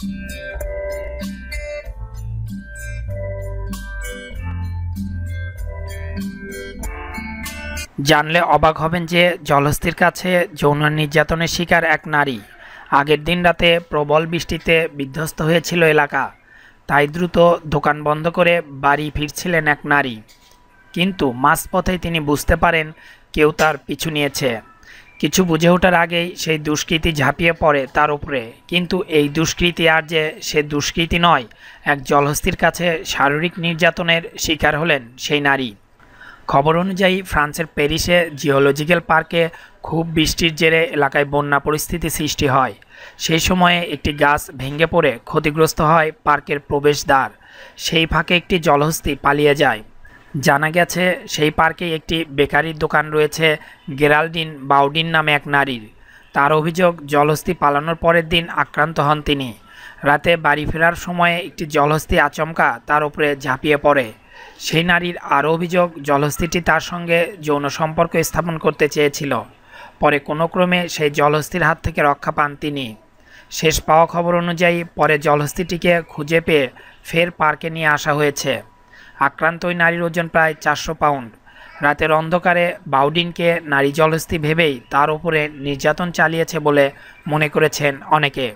জানলে অবাক হবেন যে জলস্থির কাছে যৌন নির্যাতনের শিকার এক নারী আগের দিন রাতে প্রবল বৃষ্টিতে বিধ্বস্ত হয়েছিল এলাকা তাই দ্রুত দোকান বন্ধ করে বাড়ি ফিরছিলেন এক নারী কিন্তু মাঝপথেই তিনি বুঝতে পারেন কেউ তার পিছু নিয়েছে কিছু বুঝে ওঠার আগেই সেই দুষ্কৃতি ঝাঁপিয়ে পড়ে তার উপরে কিন্তু এই দুষ্কৃতি আর যে সে দুষ্কৃতি নয় এক জলহস্তির কাছে শারীরিক নির্যাতনের শিকার হলেন সেই নারী খবর অনুযায়ী ফ্রান্সের প্যারিসে জিওলজিক্যাল পার্কে খুব বৃষ্টির জেরে এলাকায় বন্যা পরিস্থিতি সৃষ্টি হয় সেই সময়ে একটি গাছ ভেঙে পড়ে ক্ষতিগ্রস্ত হয় পার্কের প্রবেশদ্বার সেই ফাঁকে একটি জলহস্তি পালিয়ে যায় জানা গেছে সেই পার্কে একটি বেকারির দোকান রয়েছে গেরালডিন বাউডিন নামে এক নারীর তার অভিযোগ জলহস্তি পালানোর পরের দিন আক্রান্ত হন তিনি রাতে বাড়ি ফেরার সময়ে একটি জলহস্তি আচমকা তার উপরে ঝাঁপিয়ে পড়ে সেই নারীর আরও অভিযোগ জলহস্তিটি তার সঙ্গে যৌন সম্পর্ক স্থাপন করতে চেয়েছিল পরে কোনো ক্রমে সেই জলহস্তির হাত থেকে রক্ষা পান তিনি শেষ পাওয়া খবর অনুযায়ী পরে জলহস্তিটিকে খুঁজে পেয়ে ফের পার্কে নিয়ে আসা হয়েছে আক্রান্ত ওই নারীর ওজন প্রায় চারশো পাউন্ড রাতের অন্ধকারে বাউডিনকে নারী জলস্থি ভেবেই তার উপরে নির্যাতন চালিয়েছে বলে মনে করেছেন অনেকে